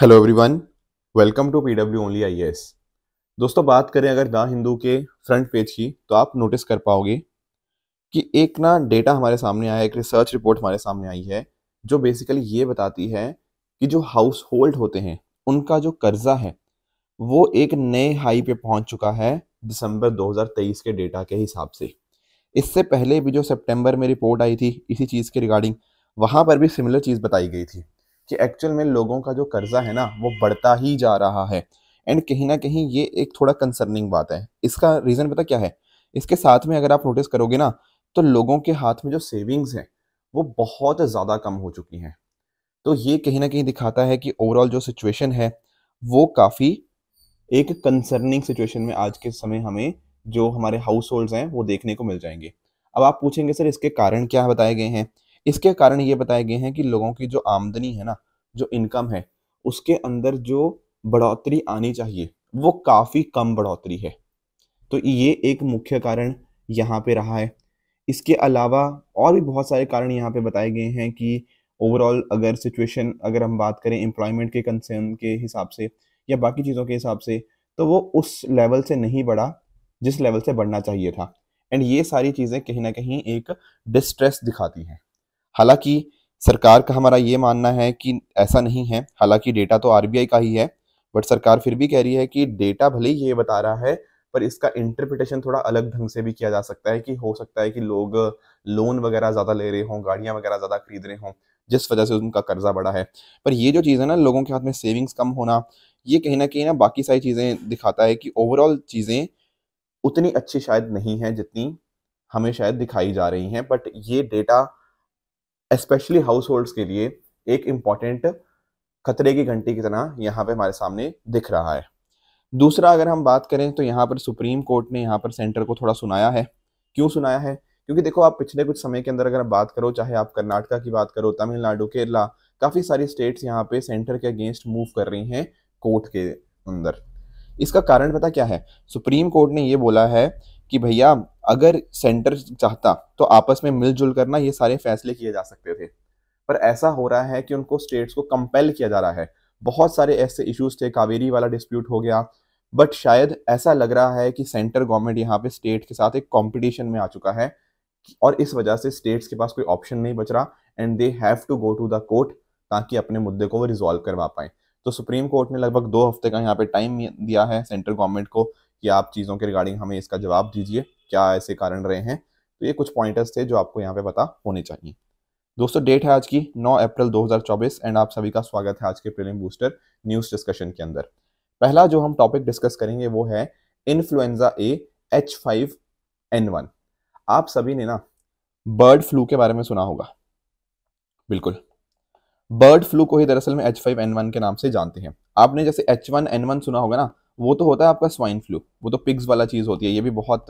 Hello everyone welcome to PW only I S दोस्तों बात करें अगर द हिंदू के फ्रंट पेज की तो आप नोटिस कर पाओगे कि एक ना डेटा हमारे सामने आया एक रिसर्च रिपोर्ट हमारे सामने आई है जो बेसिकली ये बताती है कि जो हाउस होल्ड होते हैं उनका जो कर्जा है वो एक नए हाई पे पहुंच चुका है दिसंबर 2023 के डेटा के हिसाब से इससे पहले भी जो सितंबर में रिपोर्ट आई थी इसी चीज़ के रिगार्डिंग वहाँ पर भी सिमिलर चीज़ बताई गई थी कि एक्चुअल में लोगों का जो कर्जा है ना वो बढ़ता ही जा रहा है एंड कहीं ना कहीं ये एक थोड़ा कंसर्निंग बात है इसका रीज़न पता क्या है इसके साथ में अगर आप नोटिस करोगे ना तो लोगों के हाथ में जो सेविंग्स हैं वो बहुत ज़्यादा कम हो चुकी हैं तो ये कहीं ना कहीं दिखाता है कि ओवरऑल जो सिचुएशन है वो काफ़ी एक कंसर्निंग सिचुएशन में आज के समय हमें जो हमारे हाउस होल्ड्स हैं वो देखने को मिल जाएंगे अब आप पूछेंगे सर इसके कारण क्या बताए गए हैं इसके कारण ये बताए गए हैं कि लोगों की जो आमदनी है ना जो इनकम है उसके अंदर जो बढ़ोतरी आनी चाहिए वो काफ़ी कम बढ़ोतरी है तो ये एक मुख्य कारण यहाँ पे रहा है इसके अलावा और भी बहुत सारे कारण यहाँ पे बताए गए हैं कि ओवरऑल अगर सिचुएशन अगर हम बात करें एम्प्लॉयमेंट के कंसर्न के हिसाब से या बाकी चीज़ों के हिसाब से तो वो उस लेवल से नहीं बढ़ा जिस लेवल से बढ़ना चाहिए था एंड ये सारी चीज़ें कहीं ना कहीं एक डिस्ट्रेस दिखाती हैं हालांकि सरकार का हमारा ये मानना है कि ऐसा नहीं है हालांकि डेटा तो आरबीआई का ही है बट सरकार फिर भी कह रही है कि डेटा भले ही ये बता रहा है पर इसका इंटरप्रिटेशन थोड़ा अलग ढंग से भी किया जा सकता है कि हो सकता है कि लोग लोन वगैरह ज़्यादा ले रहे हों गाड़ियाँ वगैरह ज़्यादा खरीद रहे हों जिस वजह से उनका कर्जा बढ़ा है पर ये जो चीज़ है ना लोगों के हाथ में सेविंग्स कम होना ये कहीं ना कहीं ना बाकी सारी चीज़ें दिखाता है कि ओवरऑल चीज़ें उतनी अच्छी शायद नहीं है जितनी हमें शायद दिखाई जा रही हैं बट ये डेटा स्पेशली हाउस होल्ड्स के लिए एक इम्पॉर्टेंट खतरे की घंटी की तरह यहाँ पे हमारे सामने दिख रहा है दूसरा अगर हम बात करें तो यहाँ पर सुप्रीम कोर्ट ने यहाँ पर सेंटर को थोड़ा सुनाया है क्यों सुनाया है क्योंकि देखो आप पिछले कुछ समय के अंदर अगर बात करो चाहे आप कर्नाटका की बात करो तमिलनाडु केरला काफ़ी सारी स्टेट्स यहाँ पे सेंटर के अगेंस्ट मूव कर रही हैं कोर्ट के अंदर इसका कारण पता क्या है सुप्रीम कोर्ट ने ये बोला है कि भैया अगर सेंटर चाहता तो आपस में मिलजुल करना ये सारे फैसले किए जा सकते थे पर ऐसा हो रहा है कि उनको स्टेट्स को कंपेल किया जा रहा है बहुत सारे ऐसे इश्यूज थे कावेरी वाला डिस्प्यूट हो गया बट शायद ऐसा लग रहा है कि सेंटर गवर्नमेंट यहाँ पे स्टेट के साथ एक कंपटीशन में आ चुका है और इस वजह से स्टेट्स के पास कोई ऑप्शन नहीं बच रहा and they have to go to the court ताकि अपने मुद्दे को वो रिजॉल्व करवा पाएं तो सुप्रीम कोर्ट ने लगभग दो हफ्ते का यहाँ पे टाइम दिया है सेंट्रल गवर्नमेंट को कि आप चीज़ों के रिगार्डिंग हमें इसका जवाब दीजिए क्या ऐसे कारण रहे हैं तो ये कुछ पॉइंटर्स थे जो आपको यहाँ पे पता होने चाहिए दोस्तों डेट है आज की 9 अप्रैल 2024 एंड आप सभी का स्वागत है आज के प्रीलिम बूस्टर न्यूज़ डिस्कशन के अंदर पहला जो हम टॉपिक डिस्कस करेंगे वो है influenza A H five N one आप सभी ने ना बर्ड फ्लू के बारे में सुना होगा बिल्कुल बर्ड फ्लू को ही दरअसल में एच फाइव एन वन के नाम से जानते हैं आपने जैसे एच वन एन वन सुना होगा ना वो तो होता है आपका स्वाइन फ्लू वो तो पिग्स वाला चीज़ होती है ये भी बहुत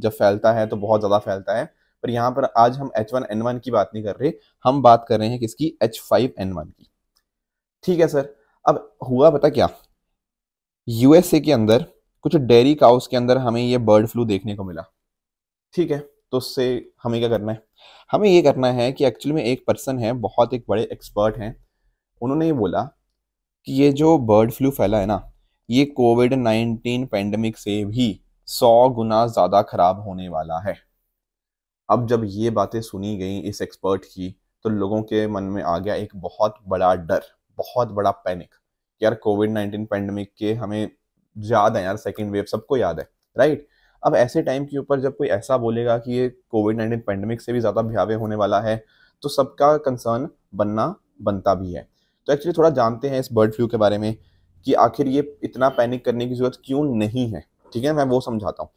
जब फैलता है तो बहुत ज़्यादा फैलता है पर यहाँ पर आज हम एच वन एन वन की बात नहीं कर रहे हम बात कर रहे हैं किसकी एच फाइव एन वन की ठीक है सर अब हुआ पता क्या यूएसए के अंदर कुछ डेयरी काउस के अंदर हमें ये बर्ड फ्लू देखने को मिला ठीक है तो उससे हमें क्या करना है हमें ये करना है कि एक्चुअली में एक पर्सन है बहुत एक बड़े एक्सपर्ट हैं उन्होंने ये बोला कि ये जो बर्ड फ्लू फैला है ना ये कोविड नाइन्टीन पेंडेमिक से भी सौ गुना ज़्यादा खराब होने वाला है अब जब ये बातें सुनी गई इस एक्सपर्ट की तो लोगों के मन में आ गया एक बहुत बड़ा डर बहुत बड़ा पैनिक यार कोविड नाइन्टीन पेंडेमिक के हमें याद है यार सेकेंड वेव सबको याद है राइट right? अब ऐसे टाइम के ऊपर जब कोई ऐसा बोलेगा कि ये कोविड नाइन्टीन पेंडेमिक से भी ज़्यादा भयावह होने वाला है तो सबका कंसर्न बनना बनता भी है तो एक्चुअली थोड़ा जानते हैं इस बर्ड फ्लू के बारे में कि आखिर ये इतना पैनिक करने की ज़रूरत क्यों नहीं है ठीक है मैं वो समझाता हूँ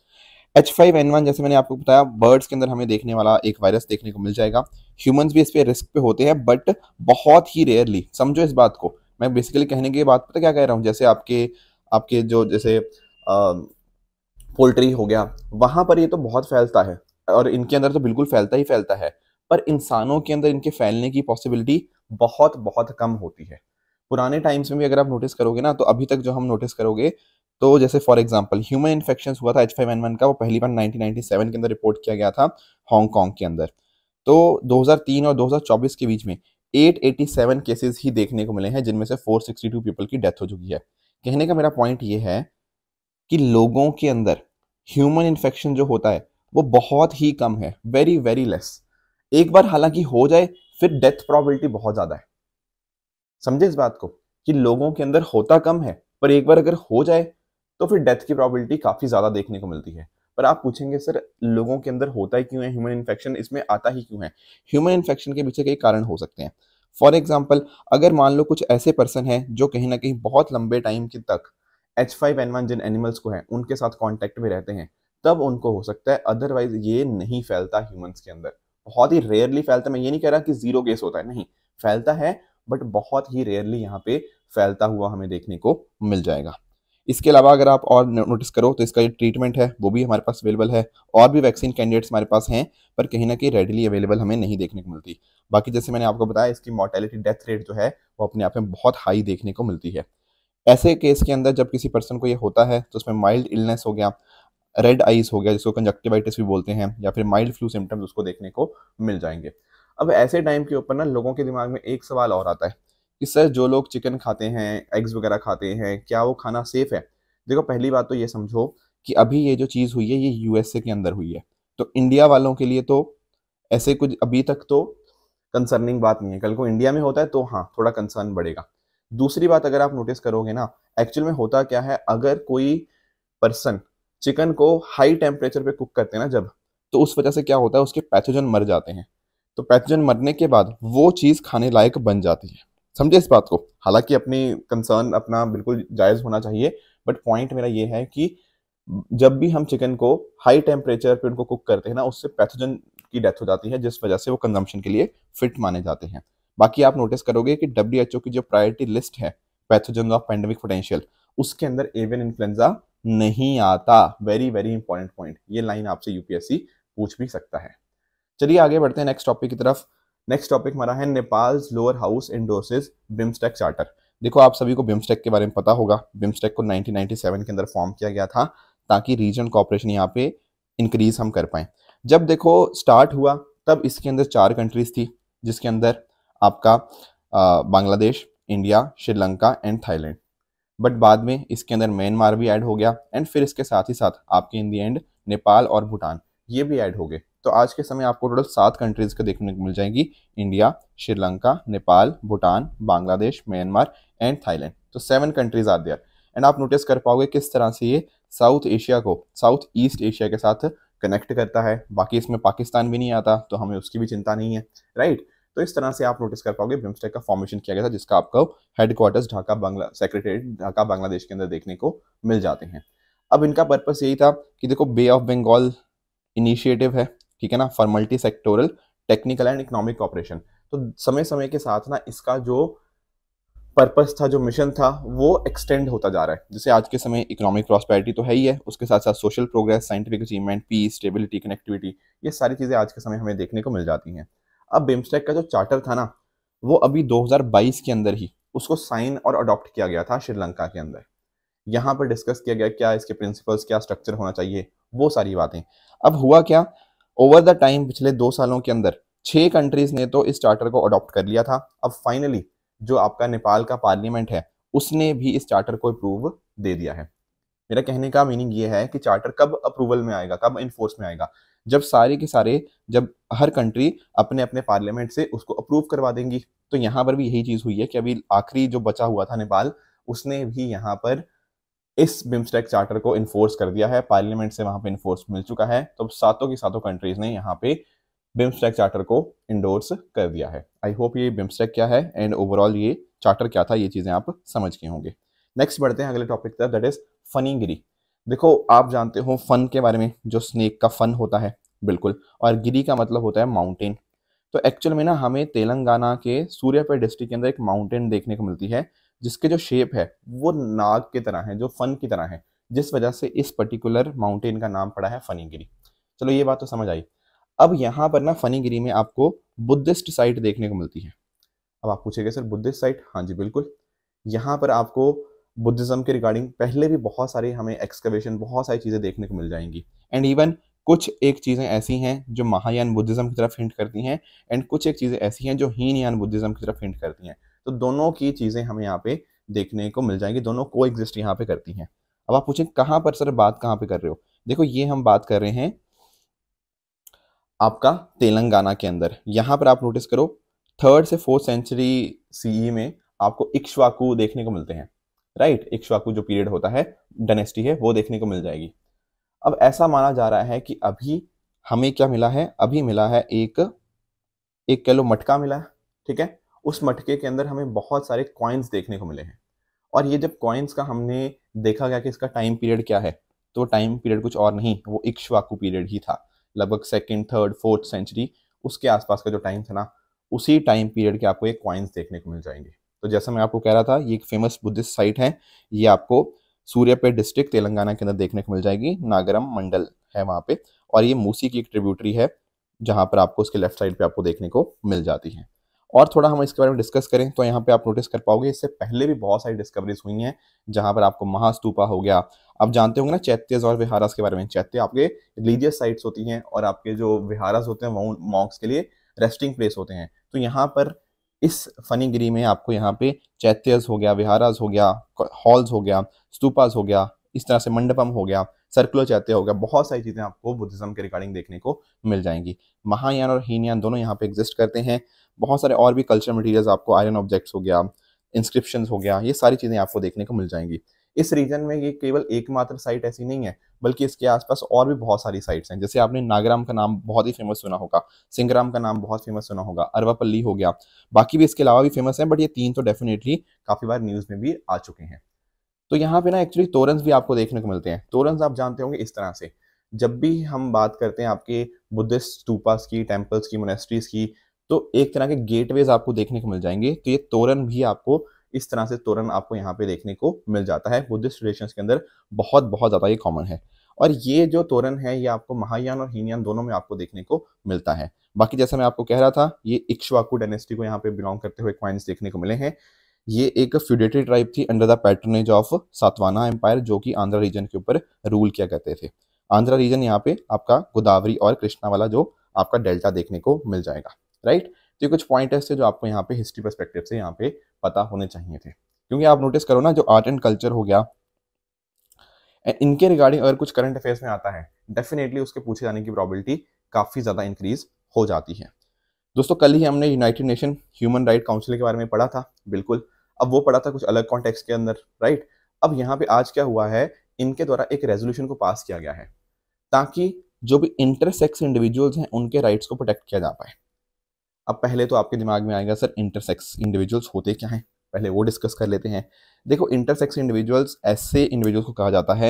एच फाइव एन वन जैसे मैंने आपको बताया बर्ड्स के अंदर हमें देखने वाला एक वायरस देखने को मिल जाएगा ह्यूमंस भी इस पर रिस्क पे होते हैं बट बहुत ही रेयरली समझो इस बात को मैं बेसिकली कहने की बात पता क्या कह रहा हूँ जैसे आपके आपके जो जैसे आ, पोल्ट्री हो गया वहाँ पर ये तो बहुत फैलता है और इनके अंदर तो बिल्कुल फैलता ही फैलता है पर इंसानों के अंदर इनके फैलने की पॉसिबिलिटी बहुत बहुत कम होती है पुराने टाइम्स में भी अगर आप नोटिस करोगे ना तो अभी तक जो हम नोटिस करोगे तो जैसे फॉर एग्जाम्पल ह्यूमन इन्फेक्शन हुआ था एच फाइव एन वन का वो पहली बार नाइनटीन सेवन के अंदर रिपोर्ट किया गया था हांगकॉन्ग के अंदर तो 2003 और 2024 के बीच में 887 केसेस ही देखने को मिले हैं जिनमें से 462 पीपल की डेथ हो चुकी है कहने का मेरा पॉइंट ये है कि लोगों के अंदर ह्यूमन इन्फेक्शन जो होता है वो बहुत ही कम है वेरी वेरी लेस एक बार हालांकि हो जाए फिर डेथ प्रॉबिलिटी बहुत ज़्यादा है समझे इस बात को कि लोगों के अंदर होता कम है पर एक बार अगर हो जाए तो फिर डेथ की प्रॉबिलिटी काफ़ी ज़्यादा देखने को मिलती है पर आप पूछेंगे सर लोगों के अंदर होता ही क्यों है ह्यूमन इन्फेक्शन इसमें आता ही क्यों है ह्यूमन इन्फेक्शन के पीछे कई कारण हो सकते हैं फॉर एग्जाम्पल अगर मान लो कुछ ऐसे पर्सन है जो कहीं ना कहीं बहुत लंबे टाइम के तक एच फाइव एन वन जिन एनिमल्स को है उनके साथ कॉन्टेक्ट में रहते हैं तब उनको हो सकता है अदरवाइज ये नहीं फैलता ह्यूमंस के अंदर बहुत ही रेयरली फैलता मैं ये नहीं कह रहा कि जीरो केस होता है नहीं फैलता है बट बहुत ही रेयरली यहाँ पे फैलता हुआ हमें देखने को मिल जाएगा इसके अलावा अगर आप और नोटिस करो तो इसका जो ट्रीटमेंट है वो भी हमारे पास अवेलेबल है और भी वैक्सीन कैंडिडेट्स हमारे पास हैं पर कहीं ना कहीं रेडली अवेलेबल हमें नहीं देखने को मिलती बाकी जैसे मैंने आपको बताया इसकी मोर्टेलिटी डेथ रेट जो है वो अपने आप में बहुत हाई देखने को मिलती है ऐसे केस के अंदर जब किसी पर्सन को ये होता है तो उसमें माइल्ड इलनेस हो गया रेड आइज हो गया जिसको कंजक्टिवाइटिस भी बोलते हैं या फिर माइल्ड फ्लू सिम्टम्स उसको देखने को मिल जाएंगे अब ऐसे टाइम के ऊपर ना लोगों के दिमाग में एक सवाल और आता है कि सर जो लोग चिकन खाते हैं एग्स वगैरह खाते हैं क्या वो खाना सेफ़ है देखो पहली बात तो ये समझो कि अभी ये जो चीज़ हुई है ये यूएसए के अंदर हुई है तो इंडिया वालों के लिए तो ऐसे कुछ अभी तक तो कंसर्निंग बात नहीं है कल को इंडिया में होता है तो हाँ थोड़ा कंसर्न बढ़ेगा दूसरी बात अगर आप नोटिस करोगे ना एक्चुअल में होता क्या है अगर कोई पर्सन चिकन को हाई टेम्परेचर पे कुक करते हैं ना जब तो उस वजह से क्या होता है उसके पैथोजन मर जाते हैं तो पैथोजन मरने के बाद वो चीज़ खाने लायक बन जाती है समझे इस बात को हालांकि अपनी कंसर्न अपना बिल्कुल जायज़ होना चाहिए बट पॉइंट मेरा ये है कि जब भी हम चिकन को हाई टेम्परेचर पे उनको कुक करते हैं ना उससे पैथोजन की डेथ हो जाती है जिस वजह से वो कंजम्पशन के लिए फिट माने जाते हैं बाकी आप नोटिस करोगे कि डब्ल्यू की जो प्रायोरिटी लिस्ट है पैथोजन ऑफ पेंडेमिक पोटेंशियल उसके अंदर एवियन इन्फ्लुएंजा नहीं आता वेरी वेरी इंपॉर्टेंट पॉइंट ये लाइन आपसे यूपीएससी पूछ भी सकता है चलिए आगे बढ़ते हैं नेक्स्ट टॉपिक की तरफ नेक्स्ट टॉपिक हमारा है Nepal lower house endorses BIMSTEC charter देखो आप सभी को बिम्स्टेक के बारे में पता होगा बिम्स्टेक को 1997 के अंदर फॉर्म किया गया था ताकि रीजन कॉपरेशन यहाँ पे इंक्रीज हम कर पाए जब देखो स्टार्ट हुआ तब इसके अंदर चार कंट्रीज थी जिसके अंदर आपका Bangladesh India Sri Lanka and Thailand but बाद में इसके अंदर म्यांमार भी ऐड हो गया एंड फिर इसके साथ ही साथ आपके इन दी एंड नेपाल और भूटान ये भी ऐड हो गए तो आज के समय आपको टोटल सात कंट्रीज का देखने को मिल जाएंगी India Sri Lanka Nepal Bhutan Bangladesh Myanmar and Thailand तो seven countries are there and आप नोटिस कर पाओगे किस तरह से ये साउथ एशिया को साउथ ईस्ट एशिया के साथ कनेक्ट करता है बाकी इसमें पाकिस्तान भी नहीं आता तो हमें उसकी भी चिंता नहीं है राइट right? तो इस तरह से आप नोटिस कर पाओगे बिम्स्टेक का फॉर्मेशन किया गया था जिसका आपको हेडक्वार्टर्स ढाका बांग्ला सेक्रेटरी ढाका बांग्लादेश के अंदर देखने को मिल जाते हैं अब इनका पर्पस यही था कि देखो बे ऑफ बंगाल इनिशिएटिव है ठीक है ना for multi sectoral technical and economic operation तो समय समय के साथ ना इसका जो पर्पस था जो मिशन था वो एक्सटेंड होता जा रहा है जैसे आज के समय इकोनॉमिक प्रॉस्पेरिटी तो है ही है उसके साथ साथ social progress scientific achievement peace stability connectivity ये सारी चीज़ें आज के समय हमें देखने को मिल जाती हैं अब बिम्स्टेक का जो चार्टर था ना वो अभी 2022 के अंदर ही उसको साइन और अडॉप्ट किया गया था श्रीलंका के अंदर यहाँ पर डिस्कस किया गया क्या इसके प्रिंसिपल्स क्या स्ट्रक्चर होना चाहिए वो सारी बातें अब हुआ क्या ओवर द टाइम पिछले दो सालों के अंदर छह कंट्रीज़ ने तो इस चार्टर को अडॉप्ट कर लिया था अब फाइनली जो आपका नेपाल का पार्लियामेंट है उसने भी इस चार्टर को अप्रूव दे दिया है मेरा कहने का मीनिंग ये है कि चार्टर कब अप्रूवल में आएगा कब इन्फोर्स में आएगा जब सारे के सारे जब हर कंट्री अपने अपने पार्लियामेंट से उसको अप्रूव करवा देंगी तो यहाँ पर भी यही चीज़ हुई है कि अभी आखिरी जो बचा हुआ था नेपाल उसने भी यहाँ पर इस बिम्स्टेक चार्टर को इन्फोर्स कर दिया है पार्लियामेंट से वहां पे इन्फोर्स मिल चुका है तो सातों की सातों कंट्रीज़ ने यहाँ पे बिम्स्टेक चार्टर को इंडोर्स कर दिया है आई होप ये बिम्स्टेक क्या है एंड ओवरऑल ये चार्टर क्या था ये चीज़ें आप समझ के होंगे नेक्स्ट बढ़ते हैं अगले टॉपिक तक दैट इज़ फनीगिरी देखो आप जानते हो फन के बारे में जो स्नेक का फन होता है बिल्कुल और गिरी का मतलब होता है माउंटेन तो एक्चुअल में ना हमें तेलंगाना के सूर्यापेट डिस्ट्रिक्ट के अंदर एक माउंटेन देखने को मिलती है जिसके जो शेप है वो नाग की तरह है जो फन की तरह है जिस वजह से इस पर्टिकुलर माउंटेन का नाम पड़ा है फनीगिरी चलो ये बात तो समझ आई अब यहाँ पर ना फनीगिरी में आपको बुद्धिस्ट साइट देखने को मिलती है अब आप पूछेंगे सर बुद्धिस्ट साइट हाँ जी बिल्कुल यहाँ पर आपको बुद्धिज़्म के रिगार्डिंग पहले भी बहुत सारी हमें एक्सकवेशन बहुत सारी चीज़ें देखने को मिल जाएंगी एंड इवन कुछ एक चीज़ें ऐसी हैं जो महायान बुद्धिज़्म की तरफ हिंट करती हैं एंड कुछ एक चीज़ें ऐसी हैं जो हीनयान बुद्धिज़्म की तरफ हिंट करती हैं तो दोनों की चीज़ें हमें यहाँ पे देखने को मिल जाएंगी दोनों को एग्जिस्ट यहाँ पे करती हैं अब आप पूछें कहाँ पर सर बात कहाँ पे कर रहे हो देखो ये हम बात कर रहे हैं आपका तेलंगाना के अंदर यहाँ पर आप नोटिस करो थर्ड से फोर्थ सेंचुरी सीई में आपको इक्श्वाकू देखने को मिलते हैं राइट इक्श्वाकु जो पीरियड होता है डेनेस्टी है वो देखने को मिल जाएगी अब ऐसा माना जा रहा है कि अभी हमें क्या मिला है अभी मिला है एक एक कह लो मटका मिला है ठीक है उस मटके के अंदर हमें बहुत सारे कॉइन्स देखने को मिले हैं और ये जब कॉइन्स का हमने देखा गया कि इसका टाइम पीरियड क्या है तो टाइम पीरियड कुछ और नहीं वो इक्श्वाकू पीरियड ही था लगभग सेकेंड थर्ड फोर्थ सेंचुरी उसके आसपास का जो टाइम था ना उसी टाइम पीरियड के आपको ये कॉइन्स देखने को मिल जाएंगे तो जैसा मैं आपको कह रहा था ये एक फेमस बुद्धिस्ट साइट है ये आपको सूर्यपेट डिस्ट्रिक्ट तेलंगाना के अंदर देखने को मिल जाएगी नागरम मंडल है वहाँ पे और ये मूसी की एक ट्रिब्यूटरी है जहाँ पर आपको उसके लेफ्ट साइड पे आपको देखने को मिल जाती है और थोड़ा हम इसके बारे में डिस्कस करें तो यहाँ पे आप नोटिस कर पाओगे इससे पहले भी बहुत सारी डिस्कवरीज हुई हैं जहाँ पर आपको महास्तूपा हो गया आप जानते होंगे ना चैत्यज और विहारास के बारे में चैत्य आपके रिलीजियस साइट्स होती हैं और आपके जो विहारस होते हैं वो मॉक्स के लिए रेस्टिंग प्लेस होते हैं तो यहाँ पर इस फनीगिरी में आपको यहाँ पे चैत्यस हो गया विहाराज हो गया हॉल्स हो गया स्तूपाज हो गया इस तरह से मंडपम हो गया सर्कुलर चैत्य हो गया बहुत सारी चीज़ें आपको बुद्धिज्म के रिगार्डिंग देखने को मिल जाएंगी महायान और हीनयान दोनों यहाँ पे एग्जिस्ट करते हैं बहुत सारे और भी कल्चर मटीरियल आपको आयरन ऑब्जेक्ट्स हो गया इंस्क्रिप्शन हो गया ये सारी चीज़ें आपको देखने को मिल जाएंगी इस रीजन में ये केवल एकमात्र साइट ऐसी नहीं है बल्कि इसके आसपास और भी बहुत सारी साइट्स हैं जैसे आपने नागराम का नाम बहुत ही फेमस सुना होगा सिंगराम का नाम बहुत फेमस सुना होगा अरवापल्ली हो गया बाकी भी इसके अलावा भी फेमस है बट ये तीन तो डेफिनेटली काफ़ी बार न्यूज़ में भी आ चुके हैं तो यहाँ पे ना एक्चुअली तोरंस भी आपको देखने को मिलते हैं तोरंस आप जानते होंगे इस तरह से जब भी हम बात करते हैं आपके बुद्धिस्ट स्तूपास की टेम्पल्स की मोनेस्ट्रीज की तो एक तरह के गेटवेज आपको देखने को मिल जाएंगे तो ये तोरण भी आपको इस तरह से तोरण आपको यहाँ पे देखने को मिल जाता है बुद्धिस्ट रिलेशन के अंदर बहुत बहुत ज़्यादा ये कॉमन है और ये जो तोरण है ये आपको महायान और हीनयान दोनों में आपको देखने को मिलता है बाकी जैसा मैं आपको कह रहा था ये इक्श्वाकू डायनेस्टी को यहाँ पे बिलोंग करते हुए क्वाइंस देखने को मिले हैं ये एक फ्यूडेटरी ट्राइब थी under the patronage of Satavahana empire जो कि आंध्रा रीजन के ऊपर रूल किया करते थे आंध्रा रीजन यहाँ पे आपका गोदावरी और कृष्णा वाला जो आपका डेल्टा देखने को मिल जाएगा राइट तो ये कुछ पॉइंट थे जो आपको यहाँ पे हिस्ट्री परस्पेक्टिव से यहाँ पे पता होने चाहिए थे क्योंकि आप नोटिस करो ना जो आर्ट एंड कल्चर हो गया इनके रिगार्डिंग अगर कुछ करंट अफेयर्स में आता है डेफिनेटली उसके पूछे जाने की प्रॉबिलिटी काफ़ी ज़्यादा इंक्रीज हो जाती है दोस्तों कल ही हमने United Nation human right council के बारे में पढ़ा था बिल्कुल अब वो पढ़ा था कुछ अलग कॉन्टेक्स्ट के अंदर राइट अब यहाँ पे आज क्या हुआ है इनके द्वारा एक रेजोल्यूशन को पास किया गया है ताकि जो भी इंटरसेक्स इंडिविजुअल्स हैं उनके राइट्स को प्रोटेक्ट किया जा पाए अब पहले तो आपके दिमाग में आएगा सर इंटरसेक्स इंडिविजुअल्स होते क्या हैं पहले वो डिस्कस कर लेते हैं देखो इंटरसेक्स इंडिविजुअल्स ऐसे इंडिविजुअल्स को कहा जाता है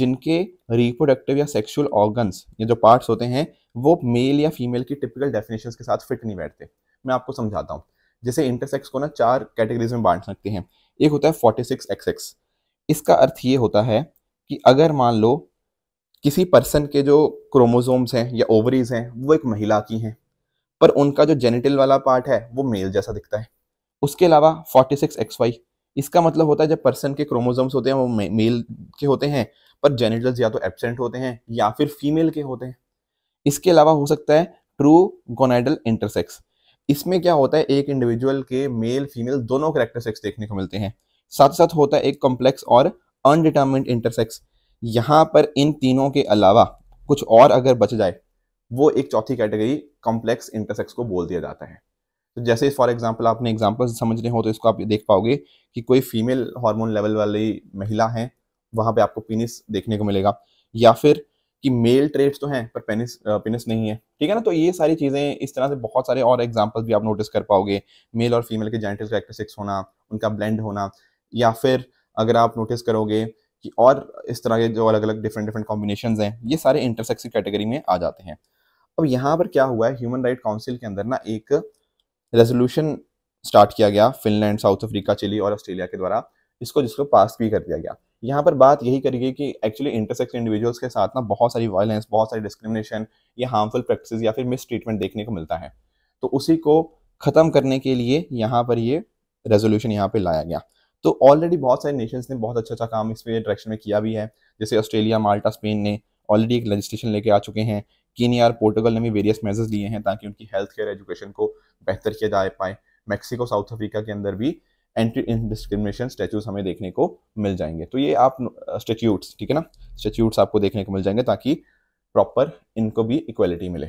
जिनके रिप्रोडक्टिव या सेक्सुअल ऑर्गन्स ये जो पार्ट्स होते हैं वो मेल या फीमेल की टिपिकल डेफिनेशन के साथ फिट नहीं बैठते मैं आपको समझाता हूँ जैसे इंटरसेक्स को ना चार कैटेगरीज में बांट सकते हैं एक होता है फोर्टी सिक्स इसका अर्थ ये होता है कि अगर मान लो किसी पर्सन के जो क्रोमोसोम्स हैं या ओवरीज हैं वो एक महिला की हैं पर उनका जो जेनिटल वाला पार्ट है वो मेल जैसा दिखता है उसके अलावा फोर्टी सिक्स एक्स वाई इसका मतलब होता है जब पर्सन के क्रोमोजोम्स होते हैं वो मेल के होते हैं पर जेनिटल्स या तो एबसेंट होते हैं या फिर फीमेल के होते हैं इसके अलावा हो सकता है ट्रू गोनाइडल इंटरसेक्स इसमें क्या होता है एक इंडिविजुअल के मेल फीमेल दोनों करेक्टरसेक्स देखने को मिलते हैं साथ साथ होता है एक कॉम्प्लेक्स और अनडिटर्मिंड इंटरसेक्स यहाँ पर इन तीनों के अलावा कुछ और अगर बच जाए वो एक चौथी कैटेगरी कॉम्प्लेक्स इंटरसेक्स को बोल दिया जाता है तो जैसे फॉर एग्जाम्पल आपने एग्जाम्पल समझने हो तो इसको आप देख पाओगे कि कोई फीमेल हार्मोन लेवल वाली महिला है वहाँ पे आपको पिनिस देखने को मिलेगा या फिर कि मेल ट्रेड्स तो हैं पर पेनिस पेनिस नहीं है ठीक है ना तो ये सारी चीज़ें इस तरह से बहुत सारे और एग्जाम्पल्स भी आप नोटिस कर पाओगे मेल और फीमेल के जेंटल कैरेक्टरिस्टिक्स होना उनका ब्लेंड होना या फिर अगर आप नोटिस करोगे कि और इस तरह के जो अलग अलग डिफरेंट डिफरेंट कॉम्बिनेशन हैं ये सारे इंटरसेक्स की कैटेगरी में आ जाते हैं अब यहाँ पर क्या हुआ है ह्यूमन राइट काउंसिल के अंदर ना एक रेजोल्यूशन स्टार्ट किया गया फिनलैंड साउथ अफ्रीका चिली और ऑस्ट्रेलिया के द्वारा इसको जिसको पास भी कर दिया गया यहाँ पर बात यही करी गई कि एक्चुअली इंटरसेक्स इंडिविजुअल्स के साथ ना बहुत सारी वायलेंस बहुत सारी डिस्क्रिमिनेशन या हार्मफुल प्रैक्टिस या फिर मिस ट्रीटमेंट देखने को मिलता है तो उसी को ख़त्म करने के लिए यहाँ पर ये रेजोल्यूशन यहाँ पर लाया गया तो ऑलरेडी बहुत सारे नेशंस ने बहुत अच्छा अच्छा काम इस पे डायरेक्शन में किया भी है जैसे ऑस्ट्रेलिया माल्टा स्पेन ने ऑलरेडी एक लेजिस्लेशन लेके आ चुके हैं कीनिया और पोर्टुगल ने भी वेरियस मेजर्स लिए हैं ताकि उनकी हेल्थ केयर एजुकेशन को बेहतर किया जा पाए मैक्सिको साउथ अफ्रीका के अंदर भी एंटी डिस्क्रिमिनेशन स्टैचूज हमें देखने को मिल जाएंगे तो ये आप स्टेच्यूट्स ठीक है ना स्टेच्यूट्स आपको देखने को मिल जाएंगे ताकि प्रॉपर इनको भी इक्वलिटी मिले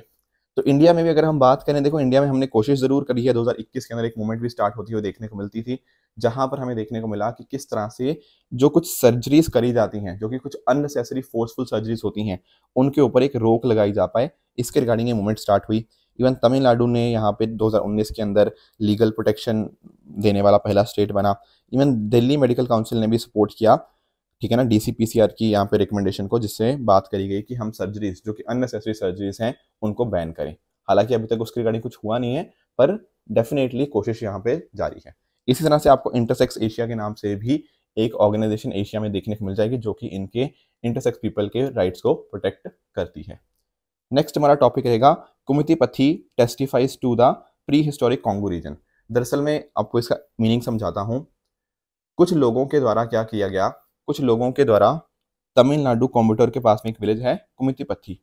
तो इंडिया में भी अगर हम बात करें देखो इंडिया में हमने कोशिश ज़रूर करी है 2021 के अंदर एक मूवमेंट भी स्टार्ट होती हुई देखने को मिलती थी जहां पर हमें देखने को मिला कि किस तरह से जो कुछ सर्जरीज करी जाती हैं जो कि कुछ अननेसेसरी फोर्सफुल सर्जरीज होती हैं उनके ऊपर एक रोक लगाई जा पाए इसके रिगार्डिंग ये मूवमेंट स्टार्ट हुई इवन तमिलनाडु ने यहाँ पे 2019 के अंदर लीगल प्रोटेक्शन देने वाला पहला स्टेट बना इवन दिल्ली मेडिकल काउंसिल ने भी सपोर्ट किया ठीक है ना डीसीपीसीआर की यहाँ पे रिकमेंडेशन को जिससे बात करी गई कि हम सर्जरीज जो कि अननेसेसरी सर्जरीज हैं उनको बैन करें हालांकि अभी तक उसके रिगार्डिंग कुछ हुआ नहीं है पर डेफिनेटली कोशिश यहाँ पे जारी है इसी तरह से आपको इंटरसेक्स एशिया के नाम से भी एक ऑर्गेनाइजेशन एशिया में देखने को मिल जाएगी जो कि इनके इंटरसेक्स पीपल के राइट्स को प्रोटेक्ट करती है नेक्स्ट हमारा टॉपिक रहेगा Kumittipathi testifies to the pre historic Kongu region दरअसल मैं आपको इसका मीनिंग समझाता हूँ कुछ लोगों के द्वारा क्या किया गया कुछ लोगों के द्वारा तमिलनाडु कॉम्बिटोर के पास में एक विलेज है कुमितिपथी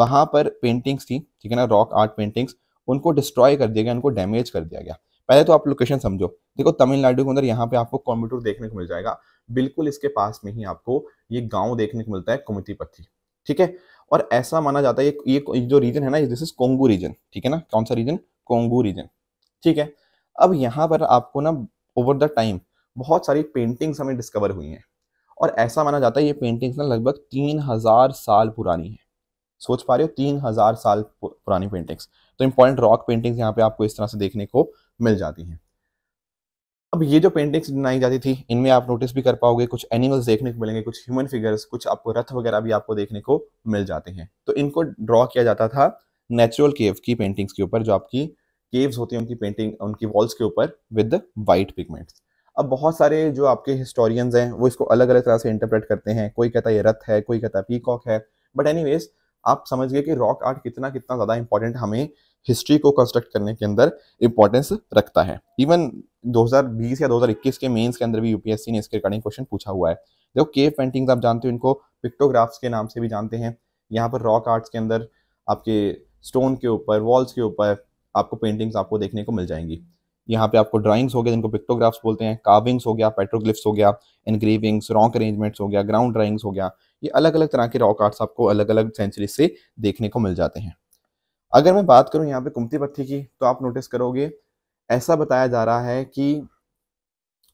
वहाँ पर पेंटिंग्स थी ठीक है ना रॉक आर्ट पेंटिंग्स उनको डिस्ट्रॉय कर दिया गया उनको डैमेज कर दिया गया पहले तो आप लोकेशन समझो देखो तमिलनाडु के अंदर यहाँ पे आपको कॉम्बिटोर देखने को मिल जाएगा बिल्कुल इसके पास में ही आपको ये गाँव देखने को मिलता है कुमितिपथी ठीक है और ऐसा माना जाता है ये ये जो रीजन है ना दिस इज कोंगू रीजन ठीक है ना कौन सा रीजन कोंगू रीजन ठीक है अब यहाँ पर आपको ना ओवर द टाइम बहुत सारी पेंटिंग्स हमें डिस्कवर हुई हैं और ऐसा माना जाता है ये पेंटिंग्स ना लगभग तीन हज़ार साल पुरानी है सोच पा रहे हो तीन हज़ार साल पुरानी पेंटिंग्स तो इम्पॉर्टेंट रॉक पेंटिंग्स यहाँ पे आपको इस तरह से देखने को मिल जाती हैं अब ये जो पेंटिंग्स बनाई जाती थी इनमें आप नोटिस भी कर पाओगे कुछ एनिमल्स देखने को मिलेंगे कुछ ह्यूमन फिगर्स कुछ आपको रथ वगैरह भी आपको देखने को मिल जाते हैं तो इनको ड्रॉ किया जाता था नेचुरल केव की पेंटिंग्स के ऊपर जो आपकी केव्स होती हैं उनकी पेंटिंग उनकी वॉल्स के ऊपर विद वाइट पिगमेंट्स अब बहुत सारे जो आपके हिस्टोरियंस हैं वो इसको अलग अलग तरह से इंटरप्रेट करते हैं कोई कहता है ये रथ है कोई कहता है पीकॉक है बट एनी आप समझ गए कि रॉक आर्ट कितना कितना ज़्यादा इंपॉर्टेंट हमें हिस्ट्री को कंस्ट्रक्ट करने के अंदर इंपॉर्टेंस रखता है इवन 2020 या 2021 के मेंस के अंदर भी यूपीएससी ने इसके रिगार्डिंग क्वेश्चन पूछा हुआ है देखो केव पेंटिंग्स आप जानते हो इनको पिक्टोग्राफ्स के नाम से भी जानते हैं यहाँ पर रॉक आर्ट्स के अंदर आपके स्टोन के ऊपर वॉल्स के ऊपर आपको पेंटिंग्स आपको देखने को मिल जाएंगी यहाँ पे आपको ड्राइंग्स हो गए जिनको पिक्टोग्राफ्स बोलते हैं कार्विंग्स हो गया पेट्रोग्लिफ्स हो गया इनग्रेविंग्स रॉक अरेंजमेंट्स हो गया ग्राउंड ड्राइंग्स हो गया ये अलग अलग तरह के रॉक आर्ट्स आपको अलग अलग सेंचुरी से देखने को मिल जाते हैं अगर मैं बात करूँ यहाँ पे कुमती पत्थी की तो आप नोटिस करोगे ऐसा बताया जा रहा है कि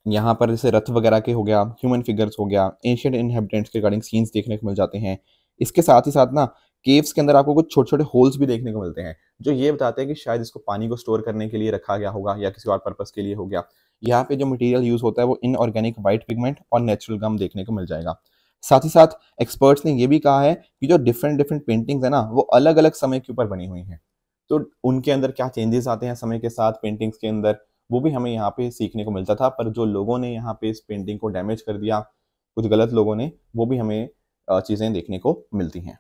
यहाँ पर जैसे रथ वगैरह के हो गया ह्यूमन फिगर्स हो गया एंशियंट इनहेबिटेंट्स के रिगार्डिंग सीन्स देखने को मिल जाते हैं इसके साथ ही साथ ना केव्स के अंदर आपको कुछ छोटे छोटे होल्स भी देखने को मिलते हैं जो ये बताते हैं कि शायद इसको पानी को स्टोर करने के लिए रखा गया होगा या किसी और पर्पज के लिए हो गया यहाँ पे जो मटेरियल यूज होता है वो इनऑर्गेनिक वाइट पिगमेंट और नेचुरल गम देखने को मिल जाएगा साथ ही साथ एक्सपर्ट्स ने ये भी कहा है कि जो डिफरेंट डिफरेंट पेंटिंग्स है ना वो अलग अलग समय के ऊपर बनी हुई हैं तो उनके अंदर क्या चेंजेस आते हैं समय के साथ पेंटिंग्स के अंदर वो भी हमें यहाँ पे सीखने को मिलता था पर जो लोगों ने यहाँ पे इस पेंटिंग को डैमेज कर दिया कुछ गलत लोगों ने वो भी हमें चीज़ें देखने को मिलती हैं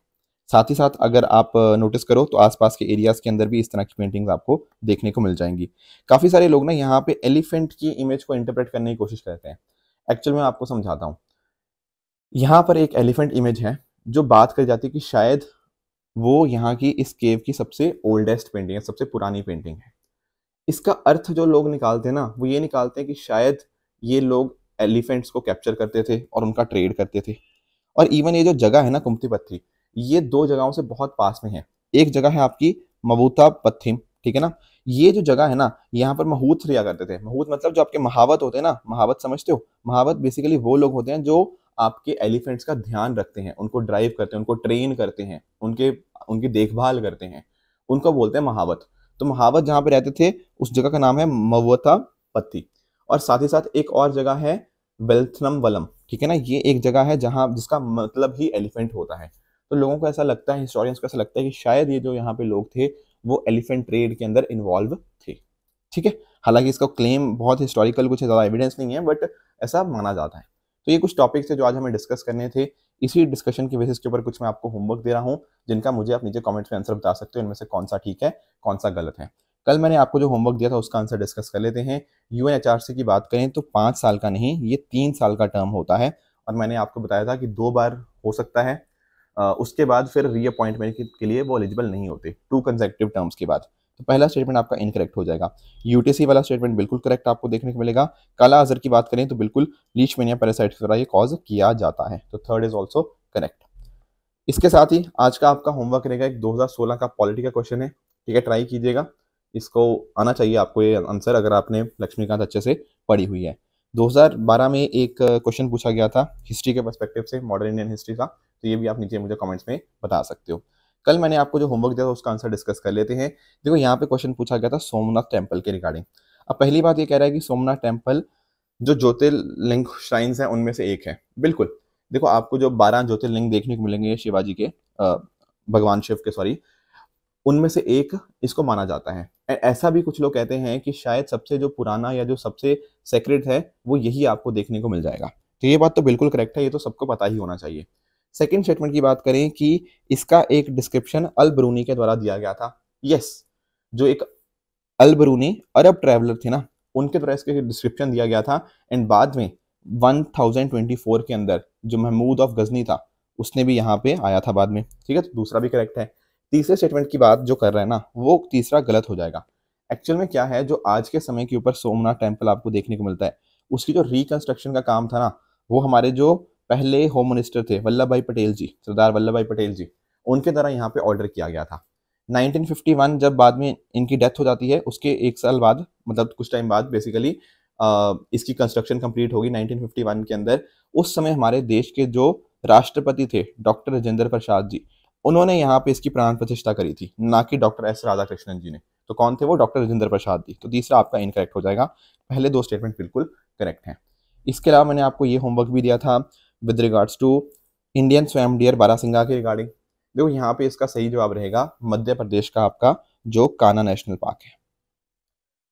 साथ ही साथ अगर आप नोटिस करो तो आसपास के एरियाज़ के अंदर भी इस तरह की पेंटिंग्स आपको देखने को मिल जाएंगी काफ़ी सारे लोग ना यहाँ पे एलिफेंट की इमेज को इंटरप्रेट करने की कोशिश करते हैं एक्चुअल में आपको समझाता हूँ यहाँ पर एक एलिफेंट इमेज है जो बात कर जाती है कि शायद वो यहाँ की इस केव की सबसे ओल्डेस्ट पेंटिंग है सबसे पुरानी पेंटिंग है इसका अर्थ जो लोग निकालते हैं ना वो ये निकालते हैं कि शायद ये लोग एलिफेंट्स को कैप्चर करते थे और उनका ट्रेड करते थे और इवन ये जो जगह है ना कुमती पत्थरी ये दो जगहों से बहुत पास में है एक जगह है आपकी मबूता पथिम ठीक है ना ये जो जगह है ना यहाँ पर महूत लिया करते थे महूत मतलब जो आपके महावत होते हैं ना महावत समझते हो महावत बेसिकली वो लोग होते हैं जो आपके एलिफेंट्स का ध्यान रखते हैं उनको ड्राइव करते हैं उनको ट्रेन करते हैं उनके उनकी देखभाल करते हैं उनको बोलते हैं महावत तो महावत जहाँ पे रहते थे उस जगह का नाम है मवता पत्ती और साथ ही साथ एक और जगह है वेल्थनम वलम ठीक है ना ये एक जगह है जहाँ जिसका मतलब ही एलिफेंट होता है तो लोगों को ऐसा लगता है हिस्टोरियंस को ऐसा लगता है कि शायद ये जो यहाँ पे लोग थे वो एलिफेंट ट्रेड के अंदर इन्वॉल्व थे ठीक है हालांकि इसका क्लेम बहुत हिस्टोरिकल कुछ ज़्यादा एविडेंस नहीं है बट ऐसा माना जाता है तो ये कुछ टॉपिक्स थे जो आज हमें डिस्कस करने थे इसी डिस्कशन की बेसिस के ऊपर कुछ मैं आपको होमवर्क दे रहा हूँ जिनका मुझे आप नीचे कॉमेंट्स में आंसर बता सकते हो इनमें से कौन सा ठीक है कौन सा गलत है कल मैंने आपको जो होमवर्क दिया था उसका आंसर डिस्कस कर लेते हैं यू एन की बात करें तो पाँच साल का नहीं ये तीन साल का टर्म होता है और मैंने आपको बताया था कि दो बार हो सकता है उसके बाद फिर रीअपॉइंटमेंट के लिए वो एलिजिबल नहीं होते टू कंजेक्टिव टर्म्स के बाद तो पहला स्टेटमेंट आपका इनकरेक्ट हो जाएगा यूटीसी वाला स्टेटमेंट बिल्कुल करेक्ट आपको देखने को मिलेगा काला अजर की बात करें तो बिल्कुल लीच मेनिया पैरासाइट द्वारा ये कॉज किया जाता है तो थर्ड इज ऑल्सो करेक्ट इसके साथ ही आज का आपका होमवर्क रहेगा एक 2016 का पॉलिटी का क्वेश्चन है ठीक है ट्राई कीजिएगा इसको आना चाहिए आपको ये आंसर अगर आपने लक्ष्मीकांत अच्छे से पढ़ी हुई है 2012 में एक क्वेश्चन पूछा गया था हिस्ट्री के परस्पेक्टिव से मॉडर्न इंडियन हिस्ट्री का तो ये भी आप नीचे मुझे कमेंट्स में बता सकते हो कल मैंने आपको जो होमवर्क दिया था उसका आंसर डिस्कस कर लेते हैं देखो यहाँ पे क्वेश्चन पूछा गया था सोमनाथ टेम्पल के रिगार्डिंग अब पहली बात ये कह रहा है कि सोमनाथ टेम्पल जो ज्योतिर्लिंग श्राइन्स हैं उनमें से एक है बिल्कुल देखो आपको जो बारह ज्योतिर्लिंग देखने को मिलेंगे शिवाजी के भगवान शिव के सॉरी उनमें से एक इसको माना जाता है ऐसा भी कुछ लोग कहते हैं कि शायद सबसे जो पुराना या जो सबसे सेक्रेट है वो यही आपको देखने को मिल जाएगा तो ये बात तो बिल्कुल करेक्ट है ये तो सबको पता ही होना चाहिए सेकेंड स्टेटमेंट की बात करें कि इसका एक डिस्क्रिप्शन अल बरूनी के द्वारा दिया गया था यस जो एक अल बरूनी अरब ट्रैवलर थे ना उनके द्वारा इसका डिस्क्रिप्शन दिया गया था एंड बाद में 1024 के अंदर जो महमूद ऑफ गजनी था उसने भी यहाँ पे आया था बाद में ठीक है तो दूसरा भी करेक्ट है तीसरे स्टेटमेंट की बात जो कर रहे हैं ना वो तीसरा गलत हो जाएगा एक्चुअल में क्या है जो आज के समय के ऊपर सोमनाथ टेम्पल आपको देखने को मिलता है उसकी जो रिकन्स्ट्रक्शन का काम था ना वो हमारे जो पहले होम मिनिस्टर थे वल्लभ भाई पटेल जी सरदार वल्लभ भाई पटेल जी उनके द्वारा यहाँ पे ऑर्डर किया गया था 1951 जब बाद में इनकी डेथ हो जाती है उसके एक साल बाद मतलब कुछ टाइम बाद बेसिकली इसकी कंस्ट्रक्शन कंप्लीट होगी 1951 के अंदर उस समय हमारे देश के जो राष्ट्रपति थे डॉक्टर राजेंद्र प्रसाद जी उन्होंने यहाँ पे इसकी प्राण प्रतिष्ठा करी थी ना कि डॉक्टर एस राधाकृष्णन जी ने तो कौन थे वो डॉक्टर राजेंद्र प्रसाद जी तो तीसरा आपका इनकरेक्ट हो जाएगा पहले दो स्टेटमेंट बिल्कुल करेक्ट हैं इसके अलावा मैंने आपको ये होमवर्क भी दिया था with regards to Indian swamp deer barasingha के रिगार्डिंग देखो यहाँ पे इसका सही जवाब रहेगा मध्य प्रदेश का आपका जो काना नेशनल पार्क है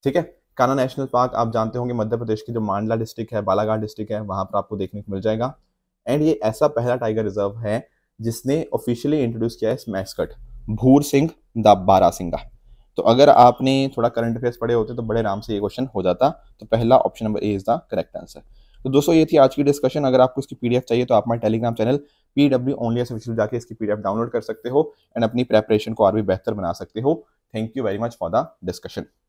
ठीक है काना नेशनल पार्क आप जानते होंगे मध्य प्रदेश की जो मांडला डिस्ट्रिक्ट है बालाघाट डिस्ट्रिक्ट है वहां पर आपको देखने को मिल जाएगा एंड ये ऐसा पहला टाइगर रिजर्व है जिसने ऑफिशियली इंट्रोड्यूस किया है स्मैक्सकट भूर सिंह द बारा सिंगा तो अगर आपने थोड़ा करंट अफेयर्स पढ़े होते तो बड़े आराम से ये क्वेश्चन हो जाता तो पहला option number A is the correct answer तो दोस्तों ये थी आज की डिस्कशन अगर आपको इसकी पीडीएफ चाहिए तो आप हमारे Telegram channel P W only official जाकर इसकी पीडीएफ डाउनलोड कर सकते हो एंड अपनी प्रेपरेशन को और भी बेहतर बना सकते हो thank you very much for the discussion